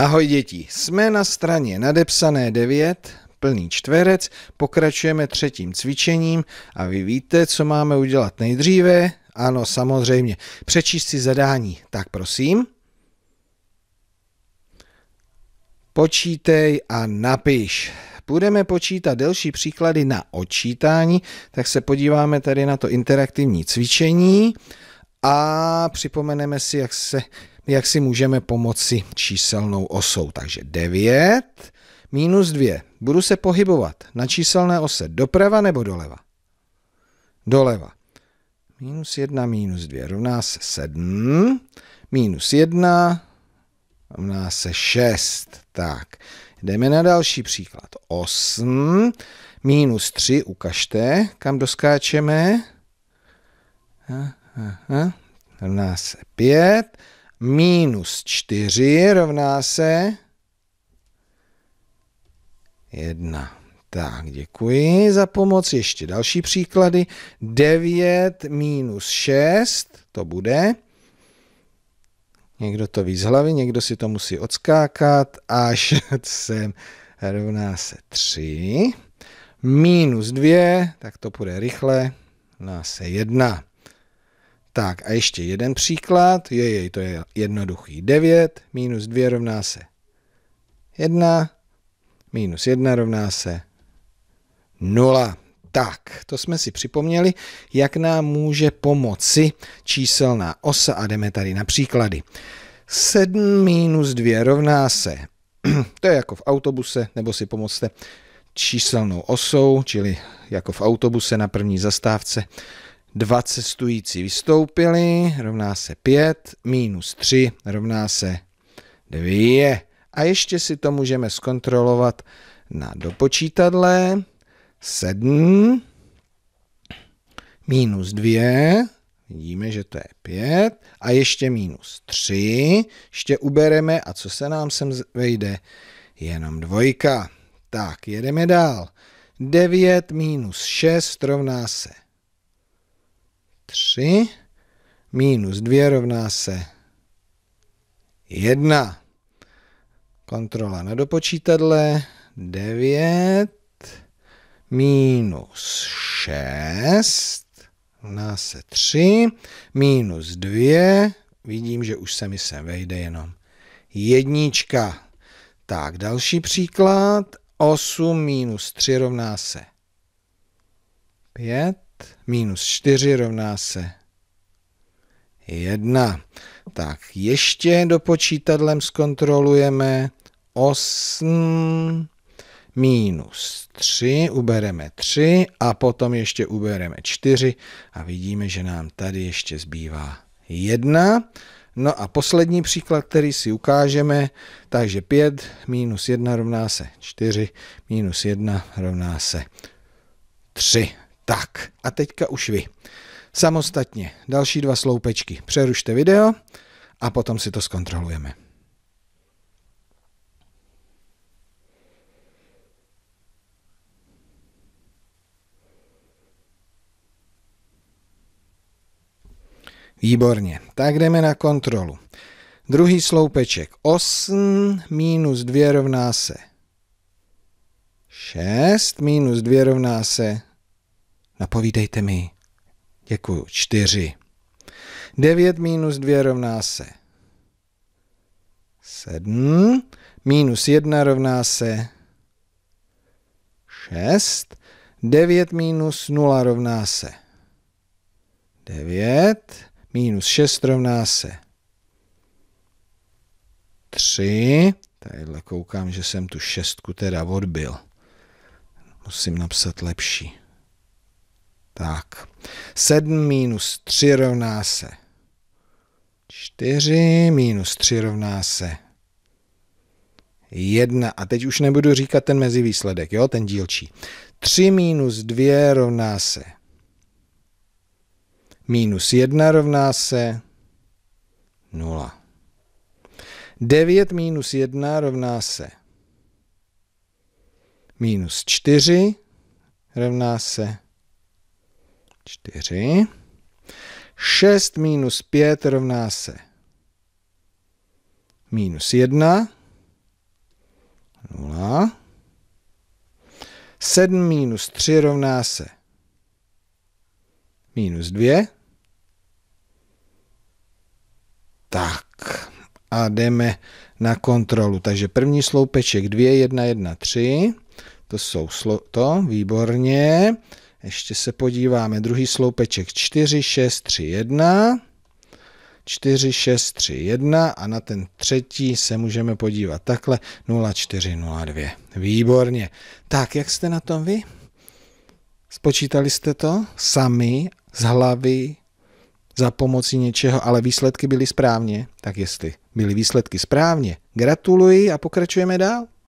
Ahoj děti, jsme na straně nadepsané 9, plný čtverec, pokračujeme třetím cvičením a vy víte, co máme udělat nejdříve? Ano, samozřejmě, přečíst si zadání. Tak prosím. Počítej a napiš. Budeme počítat delší příklady na odčítání, tak se podíváme tady na to interaktivní cvičení a připomeneme si, jak se jak si můžeme pomoci číselnou osou. Takže 9 minus 2. Budu se pohybovat na číselné ose doprava nebo doleva? Doleva. Minus 1 minus 2 rovná se 7. Minus 1 rovná se 6. Tak, jdeme na další příklad. 8 minus 3, ukažte, kam doskáčeme. Aha, rovná se 5 minus 4 rovná se 1. Tak, děkuji za pomoc. Ještě další příklady. 9 minus 6, to bude. Někdo to ví z hlavy, někdo si to musí odskákat, až sem rovná se 3. Minus 2, tak to bude rychle, rovná se 1. Tak a ještě jeden příklad, je jej, to je jednoduchý. 9 minus 2 rovná se 1, minus 1 rovná se 0. Tak, to jsme si připomněli, jak nám může pomoci číselná osa a jdeme tady na příklady. 7 minus 2 rovná se, to je jako v autobuse, nebo si pomocte číselnou osou, čili jako v autobuse na první zastávce, Dva cestující vystoupili, rovná se 5, minus 3, rovná se 2. A ještě si to můžeme zkontrolovat na dopočítadle. 7 minus 2, vidíme, že to je 5, a ještě minus 3, ještě ubereme a co se nám sem vejde? Jenom dvojka. Tak, jedeme dál. 9 minus 6 rovná se 3 minus 2 rovná se 1. Kontrola na dopočítadle 9 minus 6 rovná se 3 minus 2. Vidím, že už se mi sem vejde jenom jednička. Tak, další příklad. 8 minus 3 rovná se 5 minus 4 rovná se 1. Tak ještě do počítadlem zkontrolujeme 8 minus 3, ubereme 3 a potom ještě ubereme 4 a vidíme, že nám tady ještě zbývá 1. No a poslední příklad, který si ukážeme, takže 5 minus 1 rovná se 4, minus 1 rovná se 3. Tak a teďka už vy. Samostatně další dva sloupečky. Přerušte video a potom si to zkontrolujeme. Výborně, tak jdeme na kontrolu. Druhý sloupeček 8 minus 2 rovná se 6, minus 2 rovná se Napovídejte mi. Děkuji. Čtyři. Devět minus dvě rovná se sedm. Minus jedna rovná se šest. Devět minus nula rovná se devět. Minus šest rovná se tři. Tadyhle koukám, že jsem tu šestku teda odbil. Musím napsat lepší. Tak, 7 minus 3 rovná se 4, minus 3 rovná se 1. A teď už nebudu říkat ten mezivýsledek, jo, ten dílčí. 3 minus 2 rovná se minus 1 rovná se 0. 9 minus 1 rovná se minus 4 rovná se 0. 4. 6 minus 5 rovná se minus 1, 0. 7 minus 3 rovná se minus 2. Tak a jdeme na kontrolu. Takže první sloupeček 2, 1, 1, 3. To jsou slo to, výborně. Ještě se podíváme, druhý sloupeček 4, 6, 3, 1. 4, 6, 3, 1 a na ten třetí se můžeme podívat takhle 0, 4, 0, 2. Výborně. Tak, jak jste na tom vy? Spočítali jste to sami z hlavy za pomocí něčeho, ale výsledky byly správně. Tak jestli byly výsledky správně, gratuluji a pokračujeme dál.